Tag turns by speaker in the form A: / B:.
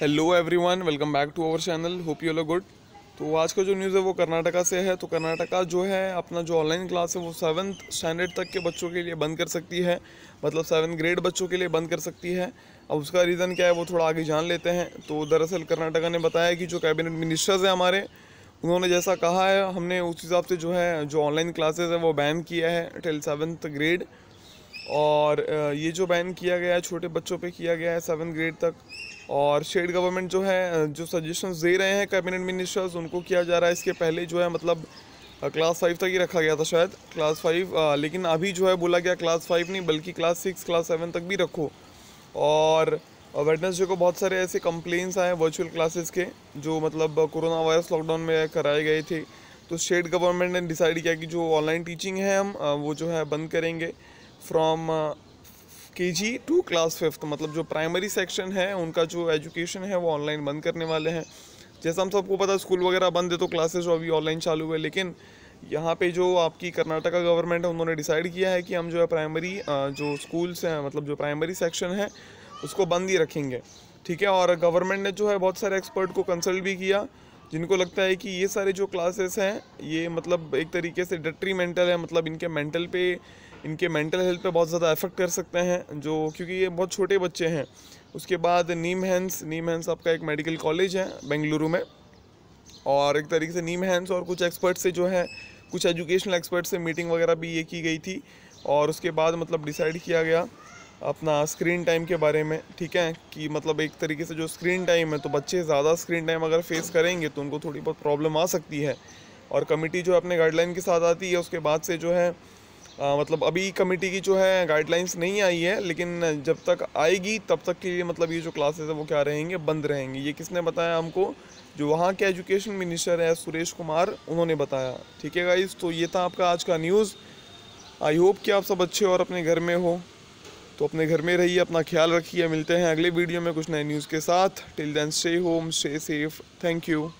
A: hello everyone welcome back to our channel hope you all good तो आज का जो न्यूज़ है वो कर्नाटका से है तो कर्नाटका जो है अपना जो ऑनलाइन क्लास है वो सेवन्थ स्टैंडर्ड तक के बच्चों के लिए बंद कर सकती है मतलब सेवन ग्रेड बच्चों के लिए बंद कर सकती है अब उसका रीज़न क्या है वो थोड़ा आगे जान लेते हैं तो दरअसल कर्नाटका ने बताया कि जो कैबिनेट मिनिस्टर्स हैं हमारे उन्होंने जैसा कहा है हमने उस हिसाब से जो है जो ऑनलाइन क्लासेज है वो बैन किया है टिल सेवन्थ ग्रेड और ये जो बैन किया गया है छोटे बच्चों पर किया गया है सेवन ग्रेड तक और स्टेट गवर्नमेंट जो है जो सजेशन दे रहे हैं कैबिनेट मिनिस्टर्स उनको किया जा रहा है इसके पहले जो है मतलब क्लास फाइव तक ही रखा गया था शायद क्लास फाइव लेकिन अभी जो है बोला गया क्लास फाइव नहीं बल्कि क्लास सिक्स क्लास सेवन तक भी रखो और वेडनेसडे को बहुत सारे ऐसे कंप्लेंस आए वर्चुअल क्लासेस के जो मतलब कोरोना वायरस लॉकडाउन में कराए गए थे तो स्टेट गवर्नमेंट ने डिसाइड किया कि जो ऑनलाइन टीचिंग है हम वो जो है बंद करेंगे फ्रॉम के जी टू क्लास फिफ्थ मतलब जो प्राइमरी सेक्शन है उनका जो एजुकेशन है वो ऑनलाइन बंद करने वाले हैं जैसा हम सबको पता स्कूल वगैरह बंद है तो क्लासेस जो अभी ऑनलाइन चालू हुए लेकिन यहाँ पे जो आपकी कर्नाटका गवर्नमेंट है उन्होंने डिसाइड किया है कि हम जो है प्राइमरी जो स्कूल्स हैं मतलब जो प्राइमरी सेक्शन है उसको बंद ही रखेंगे ठीक है और गवर्नमेंट ने जो है बहुत सारे एक्सपर्ट को कंसल्ट भी किया जिनको लगता है कि ये सारे जो क्लासेस हैं ये मतलब एक तरीके से डेट्रीमेंटल है मतलब इनके मेंटल पे इनके मेंटल हेल्थ पे बहुत ज़्यादा इफेक्ट कर सकते हैं जो क्योंकि ये बहुत छोटे बच्चे हैं उसके बाद नीम हैंस नीम हैंस आपका एक मेडिकल कॉलेज है बेंगलुरु में और एक तरीके से नीम हैंस और कुछ एक्सपर्ट से जो है कुछ एजुकेशनल एक्सपर्ट से मीटिंग वगैरह भी ये की गई थी और उसके बाद मतलब डिसाइड किया गया अपना स्क्रीन टाइम के बारे में ठीक है कि मतलब एक तरीके से जो स्क्रीन टाइम है तो बच्चे ज़्यादा स्क्रीन टाइम अगर फेस करेंगे तो उनको थोड़ी बहुत प्रॉब्लम आ सकती है और कमेटी जो अपने गाइडलाइन के साथ आती है उसके बाद से जो है आ, मतलब अभी कमेटी की जो है गाइडलाइंस नहीं आई है लेकिन जब तक आएगी तब तक के लिए मतलब ये जो क्लासेस है वो क्या रहेंगे बंद रहेंगे ये किसने बताया हमको जो वहाँ के एजुकेशन मिनिस्टर है सुरेश कुमार उन्होंने बताया ठीक है गाइज तो ये था आपका आज का न्यूज़ आई होप कि आप सब अच्छे और अपने घर में हो तो अपने घर में रहिए अपना ख्याल रखिए है, मिलते हैं अगले वीडियो में कुछ नए न्यूज़ के साथ till then stay home stay safe thank you